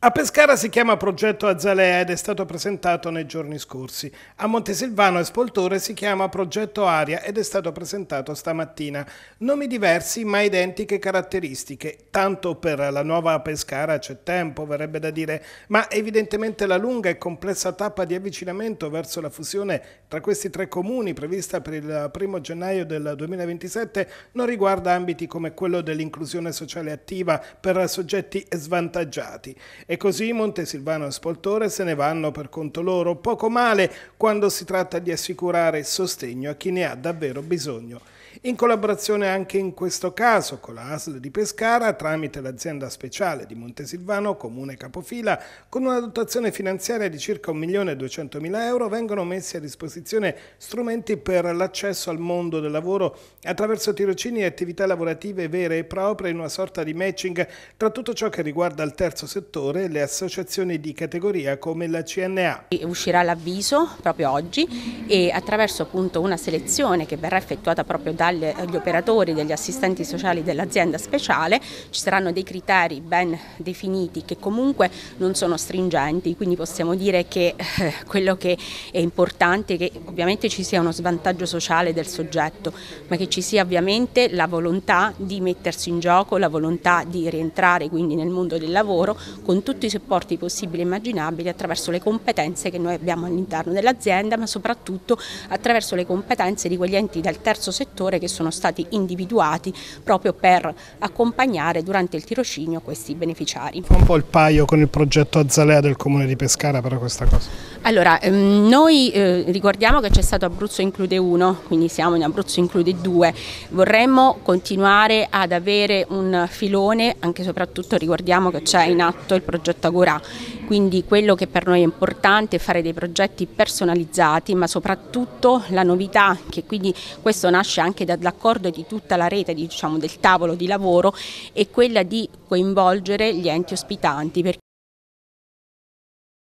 A Pescara si chiama Progetto Azalea ed è stato presentato nei giorni scorsi. A Montesilvano e Spoltore si chiama Progetto Aria ed è stato presentato stamattina. Nomi diversi ma identiche caratteristiche. Tanto per la nuova Pescara c'è tempo, verrebbe da dire, ma evidentemente la lunga e complessa tappa di avvicinamento verso la fusione tra questi tre comuni prevista per il 1 gennaio del 2027 non riguarda ambiti come quello dell'inclusione sociale attiva per soggetti svantaggiati e così Montesilvano e Spoltore se ne vanno per conto loro, poco male quando si tratta di assicurare sostegno a chi ne ha davvero bisogno in collaborazione anche in questo caso con la ASL di Pescara tramite l'azienda speciale di Montesilvano, comune capofila, con una dotazione finanziaria di circa 1.200.000 euro vengono messi a disposizione strumenti per l'accesso al mondo del lavoro attraverso tirocini e attività lavorative vere e proprie in una sorta di matching tra tutto ciò che riguarda il terzo settore e le associazioni di categoria come la CNA. Uscirà l'avviso proprio oggi e attraverso appunto una selezione che verrà effettuata proprio da dagli operatori, degli assistenti sociali dell'azienda speciale, ci saranno dei criteri ben definiti che comunque non sono stringenti, quindi possiamo dire che eh, quello che è importante è che ovviamente ci sia uno svantaggio sociale del soggetto, ma che ci sia ovviamente la volontà di mettersi in gioco, la volontà di rientrare quindi nel mondo del lavoro con tutti i supporti possibili e immaginabili attraverso le competenze che noi abbiamo all'interno dell'azienda, ma soprattutto attraverso le competenze di quegli enti del terzo settore che sono stati individuati proprio per accompagnare durante il tirocinio questi beneficiari. Fa un po' il paio con il progetto Azalea del Comune di Pescara però questa cosa? Allora, ehm, noi eh, ricordiamo che c'è stato Abruzzo Include 1, quindi siamo in Abruzzo Include 2, vorremmo continuare ad avere un filone, anche e soprattutto ricordiamo che c'è in atto il progetto Agorà quindi quello che per noi è importante è fare dei progetti personalizzati ma soprattutto la novità che quindi questo nasce anche dall'accordo di tutta la rete diciamo, del tavolo di lavoro è quella di coinvolgere gli enti ospitanti